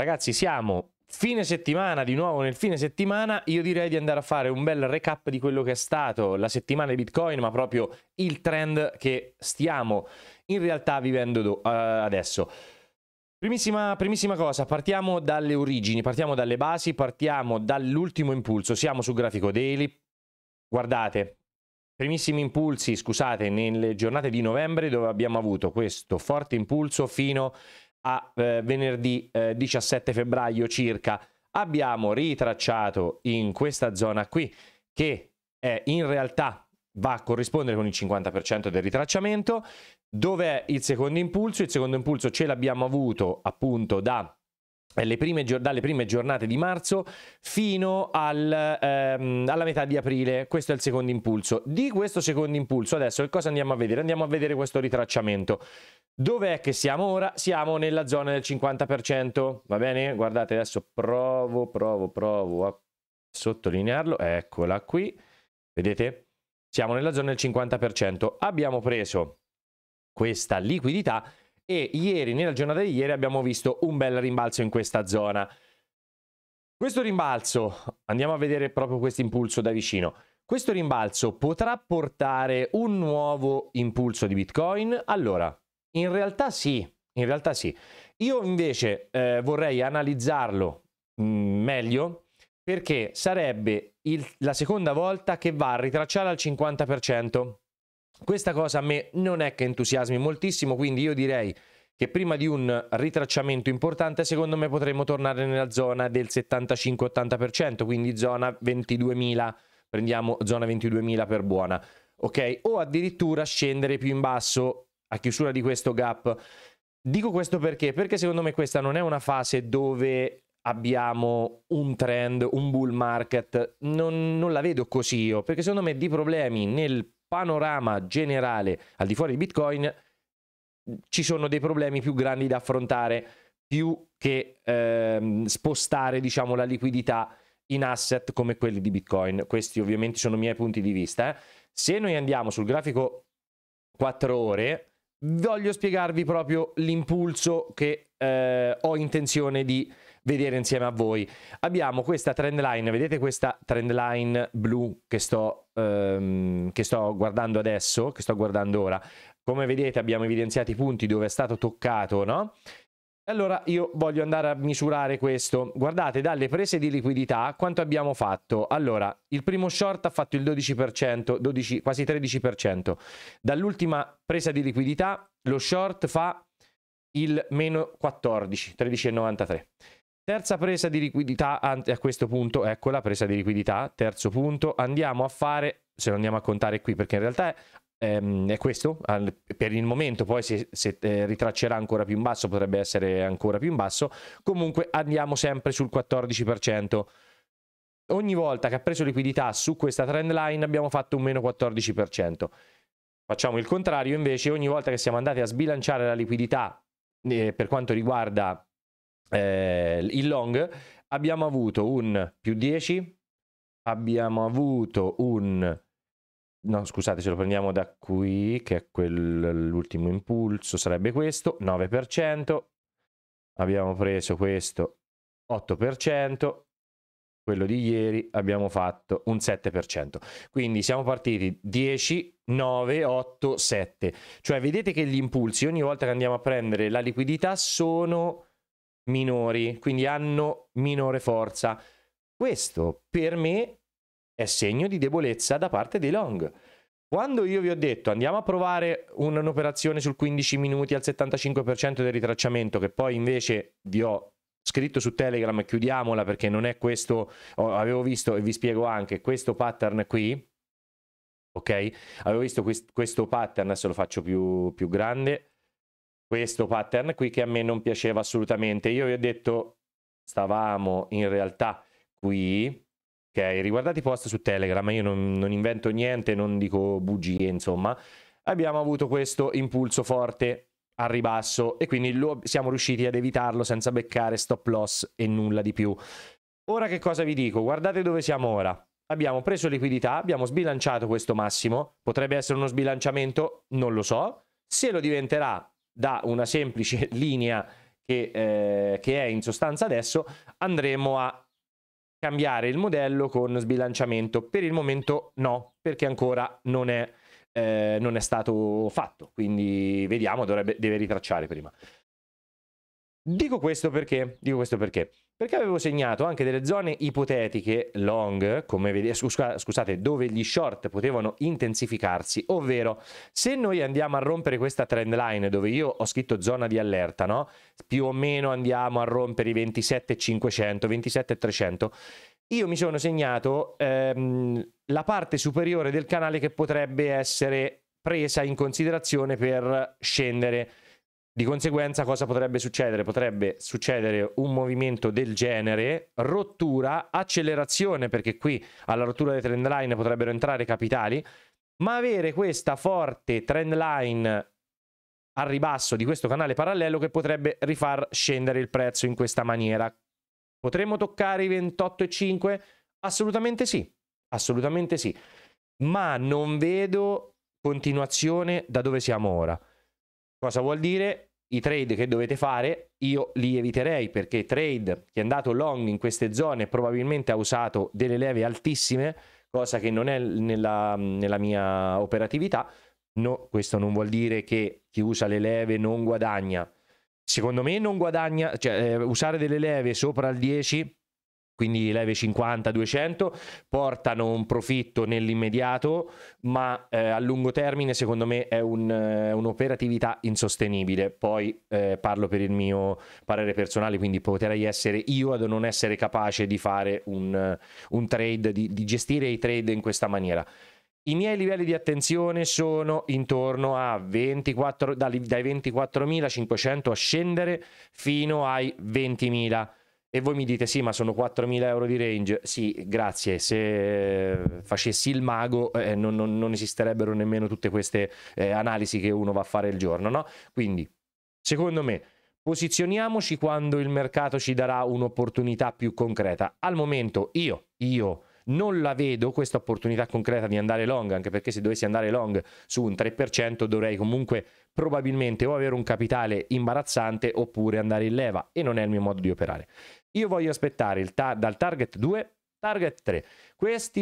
Ragazzi, siamo fine settimana, di nuovo nel fine settimana, io direi di andare a fare un bel recap di quello che è stato la settimana di Bitcoin, ma proprio il trend che stiamo in realtà vivendo do- uh, adesso. Primissima, primissima, cosa, partiamo dalle origini, partiamo dalle basi, partiamo dall'ultimo impulso, siamo su grafico daily, guardate, primissimi impulsi, scusate, nelle giornate di novembre dove abbiamo avuto questo forte impulso fino a a eh, venerdì eh, 17 febbraio circa, abbiamo ritracciato in questa zona qui che eh, in realtà va a corrispondere con il 50% del ritracciamento. Dov'è il secondo impulso? Il secondo impulso ce l'abbiamo avuto appunto da eh, le prime, dalle prime giornate di marzo fino al, ehm, alla metà di aprile. Questo è il secondo impulso. Di questo secondo impulso adesso che cosa andiamo a vedere? Andiamo a vedere questo ritracciamento. Dove che siamo ora? Siamo nella zona del 50%, va bene? Guardate adesso provo, provo, provo a sottolinearlo. Eccola qui. Vedete? Siamo nella zona del 50%. Abbiamo preso questa liquidità e ieri, nella giornata di ieri, abbiamo visto un bel rimbalzo in questa zona. Questo rimbalzo, andiamo a vedere proprio questo impulso da vicino, questo rimbalzo potrà portare un nuovo impulso di Bitcoin? Allora, in realtà sì, in realtà sì. Io invece eh, vorrei analizzarlo mh, mm, meglio perché sarebbe il, la seconda volta che va a ritracciare al 50%. Questa cosa a me non è che entusiasmi moltissimo, quindi io direi che prima di un ritracciamento importante, secondo me potremmo tornare nella zona del 75-80%, quindi zona 22.000, prendiamo zona 22.000 per buona, ok? O addirittura scendere più in basso a chiusura di questo gap. Dico questo perché? Perché secondo me questa non è una fase dove abbiamo un trend, un bull market, non, non la vedo così io, perché secondo me di problemi nel panorama generale al di fuori di Bitcoin ci sono dei problemi più grandi da affrontare più che ehm, spostare diciamo, la liquidità in asset come quelli di Bitcoin. Questi ovviamente sono i miei punti di vista. Eh. Se noi andiamo sul grafico 4 ore, voglio spiegarvi proprio l'impulso che eh, ho intenzione di vedere insieme a voi. Abbiamo questa trend line, vedete questa trend line blu che sto, ehm, che sto guardando adesso, che sto guardando ora. Come vedete abbiamo evidenziato i punti dove è stato toccato, no? Allora io voglio andare a misurare questo. Guardate dalle prese di liquidità quanto abbiamo fatto. Allora, il primo short ha fatto il 12%, 12 quasi 13%. Dall'ultima presa di liquidità lo short fa il meno 14, 13,93. Terza presa di liquidità, a questo punto, ecco la presa di liquidità, terzo punto, andiamo a fare, se lo andiamo a contare qui, perché in realtà è ehm, questo per il momento poi se, se, eh, ritraccerà ancora più in basso potrebbe essere ancora più in basso comunque andiamo sempre sul 14% ogni volta che ha preso liquidità su questa trend line abbiamo fatto un meno 14% facciamo il contrario invece ogni volta che siamo andati a sbilanciare la liquidità eh, per quanto riguarda eh, il long, abbiamo avuto un più 10, abbiamo avuto un... No, scusate, se lo prendiamo da qui, che è quel, l'ultimo impulso, sarebbe questo, 9%. Abbiamo preso questo 8%, quello di ieri abbiamo fatto un 7%. Quindi siamo partiti 10, 9, 8, 7. Cioè vedete che gli impulsi ogni volta che andiamo a prendere la liquidità sono minori, quindi hanno minore forza. Questo per me è segno di debolezza da parte dei long. Quando io vi ho detto andiamo a provare un'operazione sul 15 minuti al 75% del ritracciamento, che poi invece vi ho scritto su Telegram, chiudiamola perché non è questo, oh, avevo visto e vi spiego anche questo pattern qui, ok? Avevo visto quest- questo pattern, adesso lo faccio più, più grande, questo pattern qui che a me non piaceva assolutamente. Io vi ho detto, stavamo in realtà qui, ok, riguardate i post su Telegram, io non, non invento niente, non dico bugie, insomma, abbiamo avuto questo impulso forte al ribasso e quindi lo, siamo riusciti ad evitarlo senza beccare stop loss e nulla di più. Ora che cosa vi dico? Guardate dove siamo ora. Abbiamo preso liquidità, abbiamo sbilanciato questo massimo, potrebbe essere uno sbilanciamento, non lo so, se lo diventerà da una semplice linea che, eh, che è in sostanza adesso, andremo a cambiare il modello con sbilanciamento. Per il momento no, perché ancora non è, eh, non è stato fatto, quindi vediamo, dovrebbe, deve ritracciare prima. Dico questo perché, dico questo perché perché avevo segnato anche delle zone ipotetiche long, come vedete, eh, scusate, dove gli short potevano intensificarsi, ovvero se noi andiamo a rompere questa trend line dove io ho scritto zona di allerta, no? più o meno andiamo a rompere i 27.500, 27.300, io mi sono segnato ehm, la parte superiore del canale che potrebbe essere presa in considerazione per scendere di conseguenza cosa potrebbe succedere? Potrebbe succedere un movimento del genere, rottura, accelerazione, perché qui alla rottura delle trend line potrebbero entrare capitali, ma avere questa forte trend line al ribasso di questo canale parallelo che potrebbe rifar scendere il prezzo in questa maniera. Potremmo toccare i 28,5? Assolutamente sì, assolutamente sì, ma non vedo continuazione da dove siamo ora. Cosa vuol dire? I trade che dovete fare io li eviterei perché trade che è andato long in queste zone probabilmente ha usato delle leve altissime, cosa che non è nella, nella mia operatività. No, questo non vuol dire che chi usa le leve non guadagna. Secondo me non guadagna, cioè eh, usare delle leve sopra il 10 quindi leve 50-200, portano un profitto nell'immediato, ma eh, a lungo termine secondo me è un, eh, un'operatività insostenibile. Poi eh, parlo per il mio parere personale, quindi potrei essere io ad non essere capace di fare un, eh, un trade, di, di gestire i trade in questa maniera. I miei livelli di attenzione sono intorno a 24, dai 24.500 a scendere fino ai 20.000 e voi mi dite sì, ma sono 4.000 euro di range. Sì, grazie. Se eh, facessi il mago eh, non, non, non, esisterebbero nemmeno tutte queste eh, analisi che uno va a fare il giorno, no? Quindi, secondo me, posizioniamoci quando il mercato ci darà un'opportunità più concreta. Al momento io, io non la vedo questa opportunità concreta di andare long, anche perché se dovessi andare long su un 3% dovrei comunque probabilmente o avere un capitale imbarazzante oppure andare in leva e non è il mio modo di operare. Io voglio aspettare ta- dal target 2 Target 3.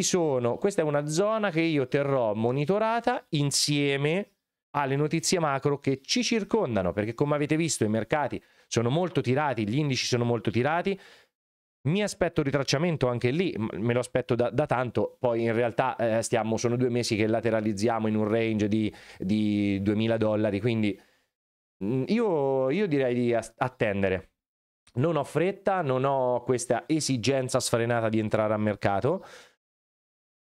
Sono, questa è una zona che io terrò monitorata insieme alle notizie macro che ci circondano, perché come avete visto i mercati sono molto tirati, gli indici sono molto tirati, mi aspetto ritracciamento anche lì, me lo aspetto da, da tanto, poi in realtà eh, stiamo, sono due mesi che lateralizziamo in un range di, di 2000 dollari, quindi mm, io, io direi di attendere. Non ho fretta, non ho questa esigenza sfrenata di entrare a mercato,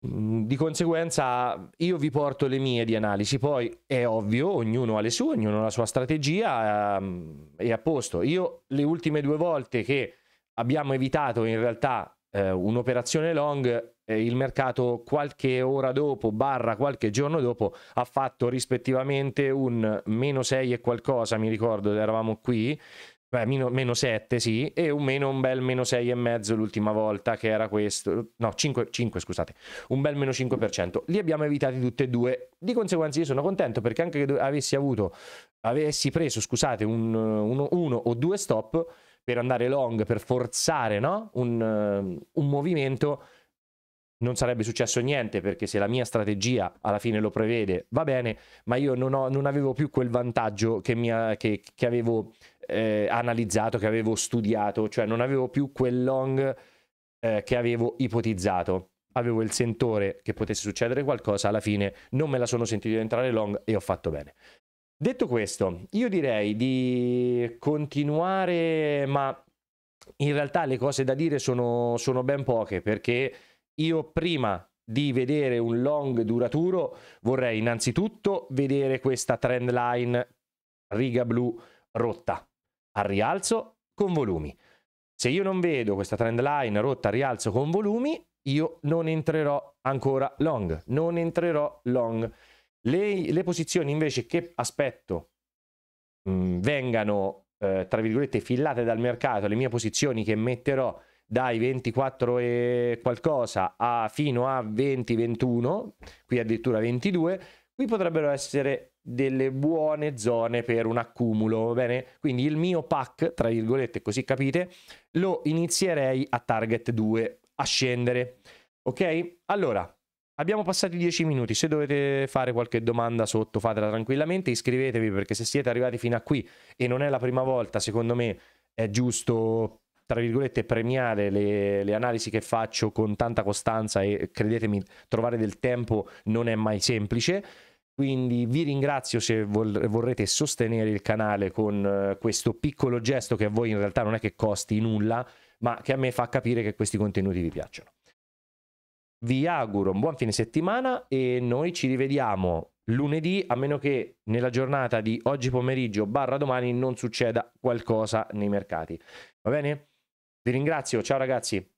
mm, di conseguenza io vi porto le mie di analisi, poi è ovvio, ognuno ha le sue, ognuno ha la sua strategia, ehm, è a posto. Io le ultime due volte che abbiamo evitato in realtà eh, un'operazione long il mercato qualche ora dopo, barra qualche giorno dopo, ha fatto rispettivamente un meno 6 e qualcosa, mi ricordo, eravamo qui, beh, meno, meno 7 sì, e un meno un bel meno 6 e mezzo l'ultima volta che era questo, no 5, 5 scusate, un bel meno 5%. Li abbiamo evitati tutti e due, di conseguenza io sono contento perché anche che avessi avuto, avessi preso scusate un, uno, uno o due stop, per andare long, per forzare no? un, eh, un movimento, non sarebbe successo niente perché se la mia strategia alla fine lo prevede va bene, ma io non, ho, non avevo più quel vantaggio che, mia, che, che avevo eh, analizzato, che avevo studiato, cioè non avevo più quel long eh, che avevo ipotizzato. Avevo il sentore che potesse succedere qualcosa, alla fine non me la sono sentito entrare long e ho fatto bene. Detto questo, io direi di continuare, ma in realtà le cose da dire sono, sono ben poche perché io prima di vedere un long duraturo vorrei innanzitutto vedere questa trend line riga blu rotta al rialzo con volumi. Se io non vedo questa trend line rotta a rialzo con volumi, io non entrerò ancora long, non entrerò long. Le, le posizioni invece che aspetto mh, mm, vengano, eh, tra virgolette, fillate dal mercato, le mie posizioni che metterò dai 24 e qualcosa a, fino a 20-21, qui addirittura 22, qui potrebbero essere delle buone zone per un accumulo, va bene? Quindi il mio pack, tra virgolette, così capite, lo inizierei a target 2, a scendere, ok? Allora, Abbiamo passato i 10 minuti, se dovete fare qualche domanda sotto fatela tranquillamente, iscrivetevi perché se siete arrivati fino a qui e non è la prima volta, secondo me è giusto, tra virgolette, premiare le, le analisi che faccio con tanta costanza e credetemi, trovare del tempo non è mai semplice. Quindi vi ringrazio se vol- vorrete sostenere il canale con uh, questo piccolo gesto che a voi in realtà non è che costi nulla, ma che a me fa capire che questi contenuti vi piacciono. Vi auguro un buon fine settimana e noi ci rivediamo lunedì, a meno che nella giornata di oggi pomeriggio barra domani non succeda qualcosa nei mercati. Va bene? Vi ringrazio, ciao ragazzi.